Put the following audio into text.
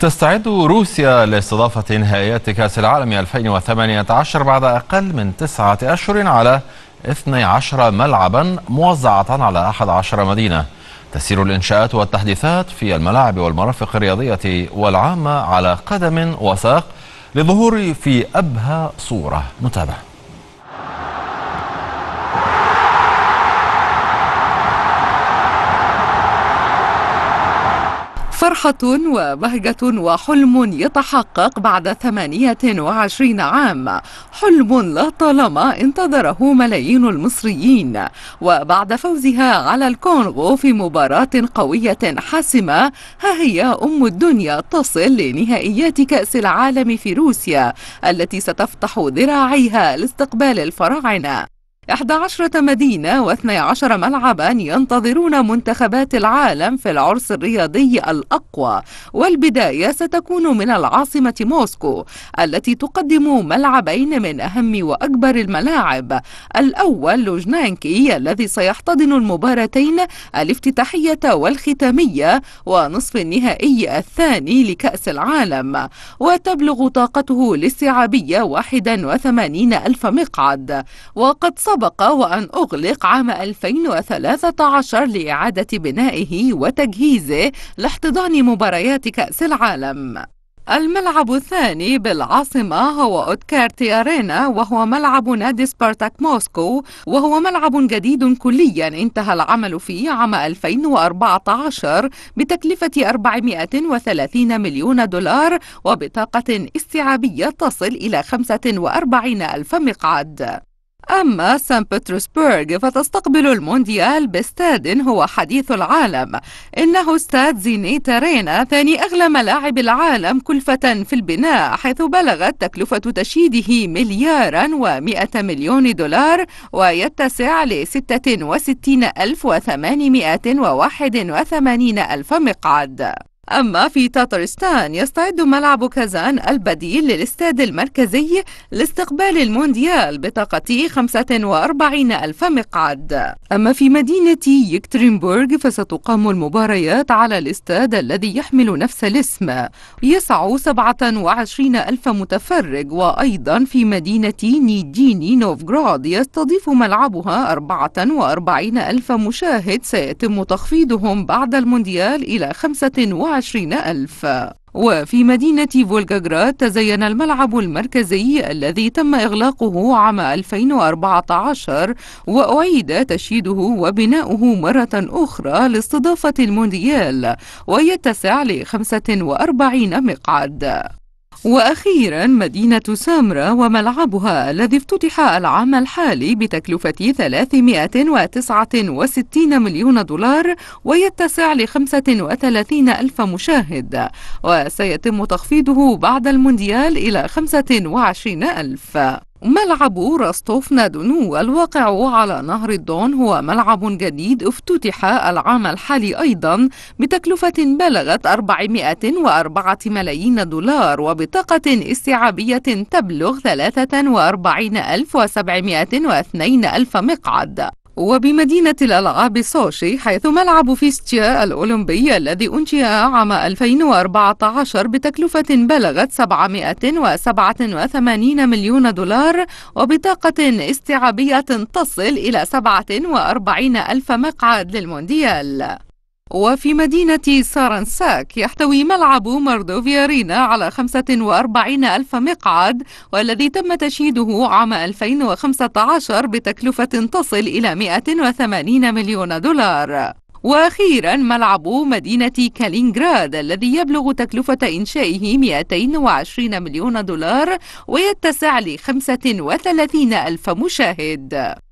تستعد روسيا لاستضافة نهائيات كأس العالم 2018 بعد أقل من تسعة أشهر على 12 ملعبا موزعة على 11 مدينة تسير الإنشاءات والتحديثات في الملاعب والمرافق الرياضية والعامة على قدم وساق للظهور في أبهى صورة نتابع فرحة وبهجة وحلم يتحقق بعد 28 عام حلم لا طالما انتظره ملايين المصريين وبعد فوزها على الكونغو في مباراة قوية حاسمة ها هي أم الدنيا تصل لنهائيات كأس العالم في روسيا التي ستفتح ذراعيها لاستقبال الفراعنة 11 مدينة و12 ملعبا ينتظرون منتخبات العالم في العرس الرياضي الأقوى والبداية ستكون من العاصمة موسكو التي تقدم ملعبين من أهم وأكبر الملاعب الأول لوجنانكي الذي سيحتضن المباراتين الافتتاحية والختامية ونصف النهائي الثاني لكأس العالم وتبلغ طاقته الاستيعابية 81 ألف مقعد وقد صدر سبق وأن أغلق عام 2013 لإعادة بنائه وتجهيزه لاحتضان مباريات كأس العالم الملعب الثاني بالعاصمة هو أودكارتي أرينا وهو ملعب نادي سبارتاك موسكو وهو ملعب جديد كليا انتهى العمل فيه عام 2014 بتكلفة 430 مليون دولار وبطاقة استيعابية تصل إلى 45 ألف مقعد أما سان بطرسبرغ فتستقبل المونديال باستاد هو حديث العالم إنه استاد زينيت رينا ثاني أغلى ملاعب العالم كلفة في البناء حيث بلغت تكلفة تشييده مليارا و100 مليون دولار ويتسع ل 66 ألف وثمانمائة وواحد وثمانين ألف مقعد أما في تاترستان يستعد ملعب كازان البديل للاستاد المركزي لاستقبال المونديال بطاقة 45 ألف مقعد أما في مدينة يكترينبورغ فستقام المباريات على الاستاد الذي يحمل نفس الاسم يسع 27 ألف متفرج وأيضا في مدينة نيديني نوفغراد يستضيف ملعبها 44 ألف مشاهد سيتم تخفيضهم بعد المونديال إلى 25 وعشرين ألف وفي مدينة فولغاغراد تزين الملعب المركزي الذي تم إغلاقه عام 2014 وأعيد تشييده وبناؤه مرة أخرى لاستضافة المونديال ويتسع ل 45 مقعد وأخيرا مدينة سامرة وملعبها الذي افتتح العام الحالي بتكلفة 369 مليون دولار ويتسع ل 35 ألف مشاهد وسيتم تخفيضه بعد المونديال إلى 25 ألف ملعب راستوف نادونو الواقع على نهر الدون هو ملعب جديد افتتح العام الحالي أيضا بتكلفة بلغت 404 ملايين دولار وبطاقة استيعابية تبلغ 43,702 ألف مقعد وبمدينة الألعاب سوشي حيث ملعب فيستيا الأولمبي الذي أنشئ عام 2014 بتكلفة بلغت 787 مليون دولار وبطاقة استيعابية تصل إلى 47 ألف مقعد للمونديال وفي مدينة سارنساك يحتوي ملعب ماردوفيا رينا على 45 ألف مقعد والذي تم تشييده عام 2015 بتكلفة تصل إلى 180 مليون دولار وأخيرا ملعب مدينة كالينغراد الذي يبلغ تكلفة إنشائه 220 مليون دولار ويتسع ل 35 ألف مشاهد